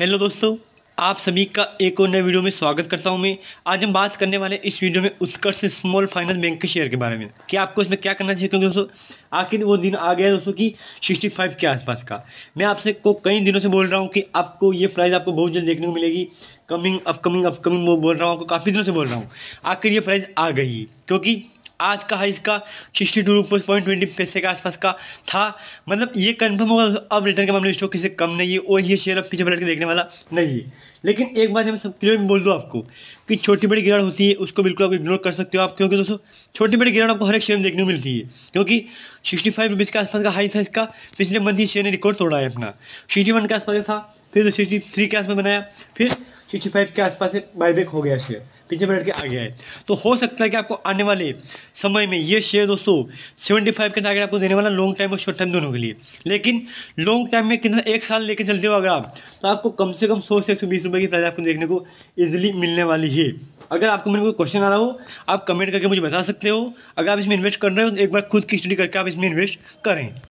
hello दोस्तों आप सभी का एक और नए वीडियो में स्वागत करता हूं मैं आज हम बात करने वाले इस वीडियो में उत्कर्ष स्मॉल फाइनेंस बैंक के शेयर के बारे में कि आपको इसमें क्या करना चाहिए क्योंकि दोस्तों आखिर वो दिन आ गया दोस्तों कि फाइव के आसपास का मैं आपसे को कई दिनों से बोल रहा हूं कि आपको ये प्राइस आपको बहुत जल्द देखने को मिलेगी कमिंग अपकमिंग अपकमिंग वो बोल रहा हूँ आपको काफ़ी दिनों से बोल रहा हूँ आखिर ये प्राइस आ गई क्योंकि आज का है इसका sixty two rupees point twenty पैसे के आसपास का था मतलब ये कंफर्म होगा अब रिटर्न के मामले स्टॉक किसी कम नहीं है और ये शेयर अब पीछे बढ़ के देखने वाला नहीं है लेकिन एक बात मैं सब क्लियर में बोल दूँ आपको कि छोटी बड़ी गिरावट होती है उसको बिल्कुल आप इग्नोर कर सकते हो आप क्योंकि दोस्तों छोटी बड़ी गिरावट आपको हर एक शेयर में देखने को मिलती है क्योंकि सिक्सटी फाइव रुपीज़ के आसपास का हाई था इसका पिछले मंथ ही शेयर ने रिकॉर्ड तोड़ा है अपना सिक्सटी वन के आसपास था फिर सिक्सटी थ्री के आसपास बनाया फिर सिक्सटी फाइव के आसपास से बाईबैक हो गया शेयर पीछे बैठ के आ गया है तो हो सकता है कि आपको आने वाले समय में ये शेयर दोस्तों सेवेंटी फाइव का टारगेट आपको देने वाला लॉन्ग टाइम और शॉर्ट टाइम दोनों के लिए लेकिन लॉन्ग टाइम में कितना एक साल लेकर चलते हो अगर आप तो आपको कम से कम सौ से एक सौ बीस रुपये की प्राइस आपको देखने को ईजिली मिलने वाली है अगर आपको मेरे कोई क्वेश्चन आ रहा हो आप कमेंट करके मुझे बता सकते हो अगर आप इसमें इन्वेस्ट कर रहे हो तो एक बार खुद की स्टडी करके आप इसमें इन्वेस्ट करें